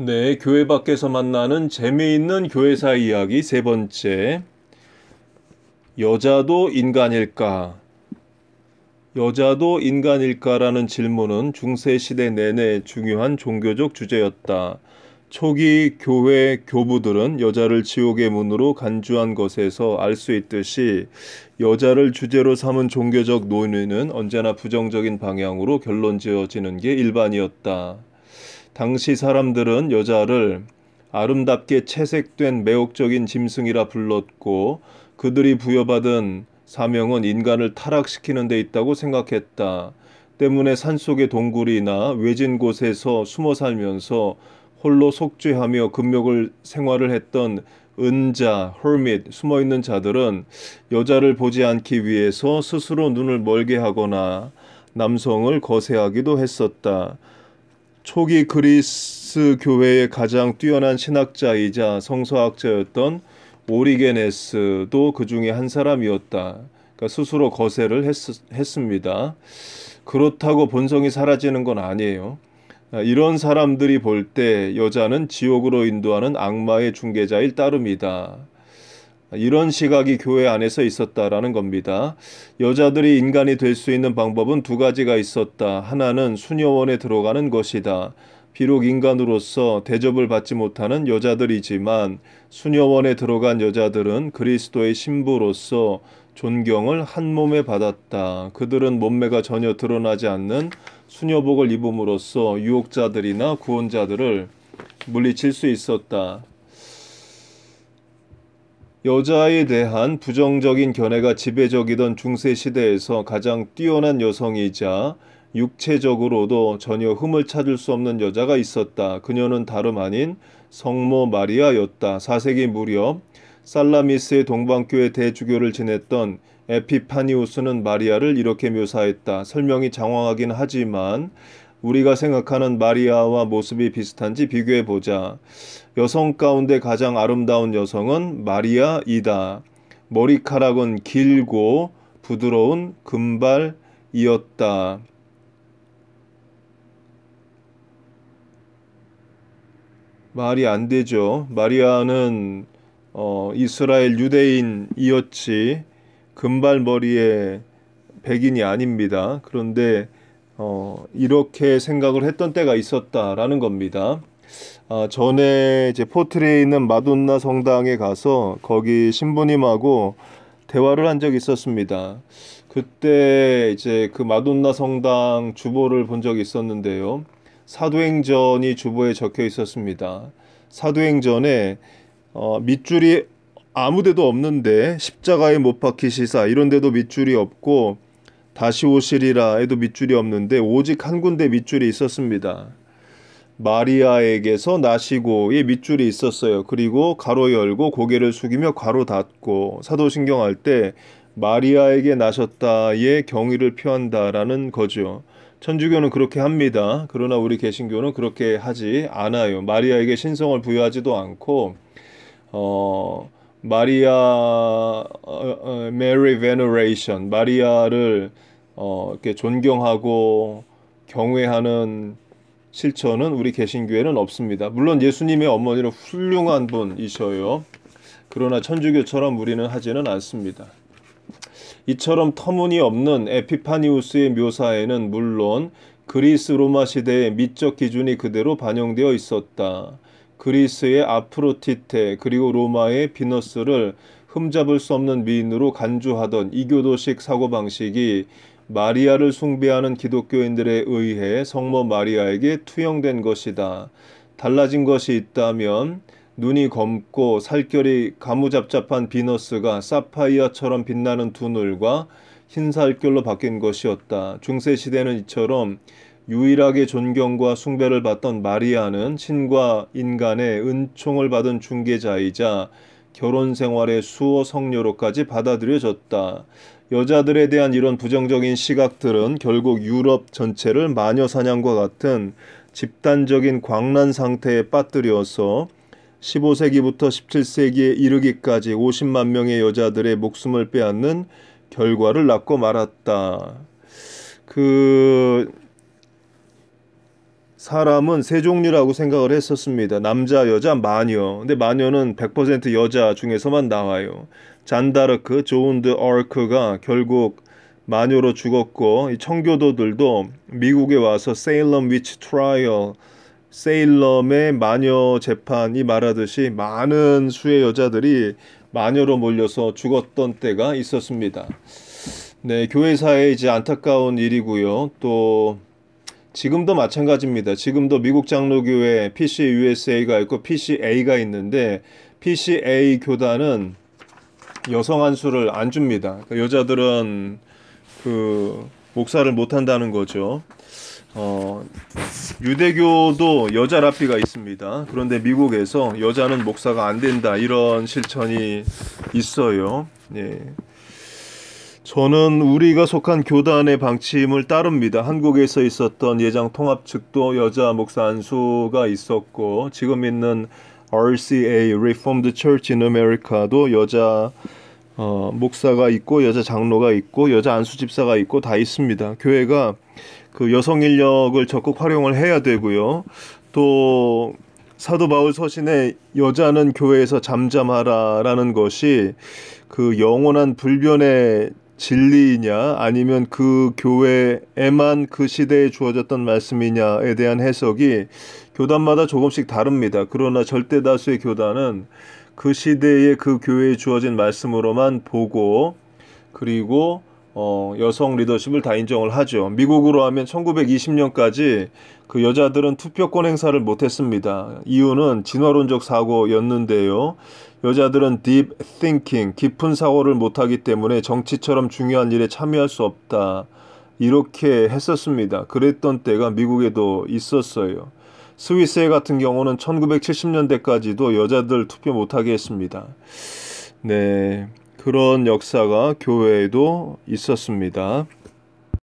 네, 교회 밖에서 만나는 재미있는 교회사 이야기 세 번째. 여자도 인간일까? 여자도 인간일까라는 질문은 중세 시대 내내 중요한 종교적 주제였다. 초기 교회 교부들은 여자를 지옥의 문으로 간주한 것에서 알 수 있듯이 여자를 주제로 삼은 종교적 논의는 언제나 부정적인 방향으로 결론 지어지는 게 일반이었다. 당시 사람들은 여자를 아름답게 채색된 매혹적인 짐승이라 불렀고 그들이 부여받은 사명은 인간을 타락시키는 데 있다고 생각했다. 때문에 산속의 동굴이나 외진 곳에서 숨어 살면서 홀로 속죄하며 금욕을 생활을 했던 은자, 헐밋, 숨어 있는 자들은 여자를 보지 않기 위해서 스스로 눈을 멀게 하거나 남성을 거세하기도 했었다. 초기 그리스 교회의 가장 뛰어난 신학자이자 성서학자였던 오리게네스도 그 중에 한 사람이었다. 그러니까 스스로 거세를 했, 했습니다. 그렇다고 본성이 사라지는 건 아니에요. 이런 사람들이 볼 때 여자는 지옥으로 인도하는 악마의 중개자일 따름이다. 이런 시각이 교회 안에서 있었다라는 겁니다. 여자들이 인간이 될 수 있는 방법은 두 가지가 있었다. 하나는 수녀원에 들어가는 것이다. 비록 인간으로서 대접을 받지 못하는 여자들이지만 수녀원에 들어간 여자들은 그리스도의 신부로서 존경을 한 몸에 받았다. 그들은 몸매가 전혀 드러나지 않는 수녀복을 입음으로써 유혹자들이나 구원자들을 물리칠 수 있었다. 여자에 대한 부정적인 견해가 지배적이던 중세 시대에서 가장 뛰어난 여성이자 육체적으로도 전혀 흠을 찾을 수 없는 여자가 있었다. 그녀는 다름 아닌 성모 마리아였다. 4세기 무렵 살라미스의 동방교회 대주교를 지냈던 에피파니우스는 마리아를 이렇게 묘사했다. 설명이 장황하긴 하지만 우리가 생각하는 마리아와 모습이 비슷한지 비교해 보자. 여성 가운데 가장 아름다운 여성은 마리아이다. 머리카락은 길고 부드러운 금발이었다. 말이 안 되죠. 마리아는 어, 이스라엘 유대인이었지 금발머리의 백인이 아닙니다. 그런데 어, 이렇게 생각을 했던 때가 있었다라는 겁니다. 아, 전에 이제 포트리에 있는 마돈나 성당에 가서 거기 신부님하고 대화를 한 적이 있었습니다. 그때 이제 그 마돈나 성당 주보를 본 적이 있었는데요. 사도행전이 주보에 적혀 있었습니다. 사도행전에 어, 밑줄이 아무 데도 없는데 십자가에 못 박히시사 이런 데도 밑줄이 없고 다시 오시리라 해도 밑줄이 없는데 오직 한 군데 밑줄이 있었습니다. 마리아에게서 나시고 이 밑줄이 있었어요. 그리고 가로 열고 고개를 숙이며 가로 닫고 사도신경 할 때 마리아에게 나셨다의 경의를 표한다라는 거죠. 천주교는 그렇게 합니다. 그러나 우리 개신교는 그렇게 하지 않아요. 마리아에게 신성을 부여하지도 않고 어 마리아 메리 어, 베너레이션 어, 마리아를 어, 이렇게 존경하고 경외하는 실천은 우리 개신교회는 없습니다. 물론 예수님의 어머니는 훌륭한 분이셔요. 그러나 천주교처럼 우리는 하지는 않습니다. 이처럼 터무니없는 에피파니우스의 묘사에는 물론 그리스 로마 시대의 미적 기준이 그대로 반영되어 있었다. 그리스의 아프로티테 그리고 로마의 비너스를 흠잡을 수 없는 미인으로 간주하던 이교도식 사고방식이 마리아를 숭배하는 기독교인들에 의해 성모 마리아에게 투영된 것이다. 달라진 것이 있다면 눈이 검고 살결이 가무잡잡한 비너스가 사파이어처럼 빛나는 두 눈과 흰 살결로 바뀐 것이었다. 중세 시대는 이처럼 유일하게 존경과 숭배를 받던 마리아는 신과 인간의 은총을 받은 중개자이자 결혼 생활의 수호 성녀로까지 받아들여졌다. 여자들에 대한 이런 부정적인 시각들은 결국 유럽 전체를 마녀 사냥과 같은 집단적인 광란 상태에 빠뜨려서 15세기부터 17세기에 이르기까지 50만 명의 여자들의 목숨을 빼앗는 결과를 낳고 말았다. 그 사람은 세 종류라고 생각을 했었습니다. 남자, 여자, 마녀. 근데 마녀는 100% 여자 중에서만 나와요. 잔다르크, 조운드 어크가 결국 마녀로 죽었고 이 청교도들도 미국에 와서 세일럼 위치 트라이얼 세일럼의 마녀 재판이 말하듯이 많은 수의 여자들이 마녀로 몰려서 죽었던 때가 있었습니다. 네, 교회사에 이제 안타까운 일이고요. 또 지금도 마찬가지입니다. 지금도 미국 장로교회 PCUSA가 있고 PCA가 있는데 PCA 교단은 여성 한수를 안 줍니다. 그러니까 여자들은 그 목사를 못 한다는 거죠. 어, 유대교도 여자 랍비가 있습니다. 그런데 미국에서 여자는 목사가 안 된다 이런 실천이 있어요. 예. 저는 우리가 속한 교단의 방침을 따릅니다. 한국에서 있었던 예장 통합 측도 여자 목사 안수가 있었고 지금 있는 RCA Reformed Church in America도 여자 어, 목사가 있고 여자 장로가 있고 여자 안수 집사가 있고 다 있습니다. 교회가 그 여성 인력을 적극 활용을 해야 되고요. 또 사도 바울 서신에 여자는 교회에서 잠잠하라라는 것이 그 영원한 불변의 진리이냐 아니면 그 교회에만 그 시대에 주어졌던 말씀이냐에 대한 해석이 교단마다 조금씩 다릅니다. 그러나 절대 다수의 교단은 그 시대에 그 교회에 주어진 말씀으로만 보고 그리고 어, 여성 리더십을 다 인정을 하죠. 미국으로 하면 1920년까지 그 여자들은 투표권 행사를 못했습니다. 이유는 진화론적 사고였는데요. 여자들은 deep thinking, 깊은 사고를 못하기 때문에 정치처럼 중요한 일에 참여할 수 없다. 이렇게 했었습니다. 그랬던 때가 미국에도 있었어요. 스위스의 같은 경우는 1970년대까지도 여자들 투표 못하게 했습니다. 네. 그런 역사가 교회에도 있었습니다.